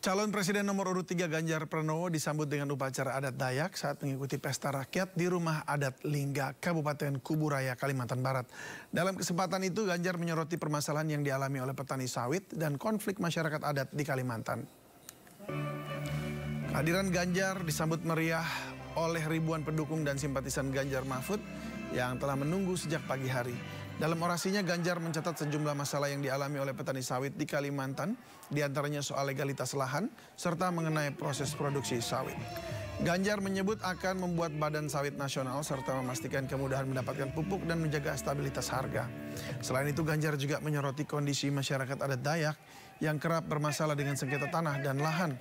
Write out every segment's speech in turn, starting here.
Calon Presiden nomor urut 3 Ganjar Pranowo disambut dengan upacara adat Dayak saat mengikuti pesta rakyat di Rumah Adat Lingga, Kabupaten Kuburaya, Kalimantan Barat. Dalam kesempatan itu Ganjar menyoroti permasalahan yang dialami oleh petani sawit dan konflik masyarakat adat di Kalimantan. Hadiran Ganjar disambut meriah oleh ribuan pendukung dan simpatisan Ganjar Mahfud yang telah menunggu sejak pagi hari. Dalam orasinya Ganjar mencatat sejumlah masalah yang dialami oleh petani sawit di Kalimantan, diantaranya soal legalitas lahan, serta mengenai proses produksi sawit. Ganjar menyebut akan membuat badan sawit nasional serta memastikan kemudahan mendapatkan pupuk dan menjaga stabilitas harga. Selain itu Ganjar juga menyoroti kondisi masyarakat adat Dayak yang kerap bermasalah dengan sengketa tanah dan lahan.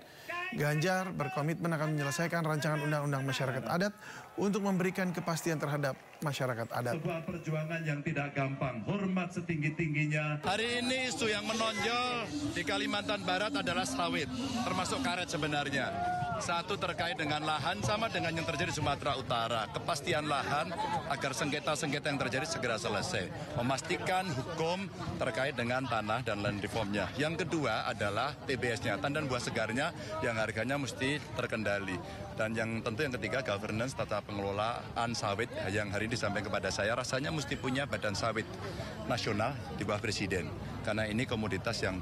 Ganjar berkomitmen akan menyelesaikan rancangan undang-undang masyarakat adat untuk memberikan kepastian terhadap masyarakat adat. Sebuah perjuangan yang tidak gampang, hormat setinggi-tingginya. Hari ini isu yang menonjol di Kalimantan Barat adalah sawit, termasuk karet sebenarnya. Satu terkait dengan lahan sama dengan yang terjadi di Sumatera Utara. Kepastian lahan agar sengketa-sengketa yang terjadi segera selesai. Memastikan hukum terkait dengan tanah dan land reformnya. Yang kedua adalah TBS-nya, tandan buah segarnya yang harganya mesti terkendali. Dan yang tentu yang ketiga governance tata pengelolaan sawit yang hari ini disampaikan kepada saya rasanya mesti punya badan sawit nasional di bawah presiden. Karena ini komoditas yang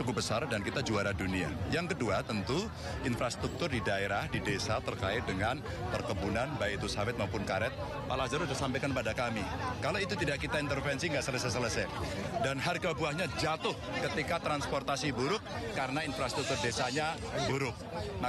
cukup besar dan kita juara dunia. Yang kedua tentu infrastruktur di daerah, di desa terkait dengan perkebunan baik itu sawit maupun karet. Pak Lazaro sudah sampaikan pada kami, kalau itu tidak kita intervensi nggak selesai-selesai. Dan harga buahnya jatuh ketika transportasi buruk karena infrastruktur desanya buruk. Maka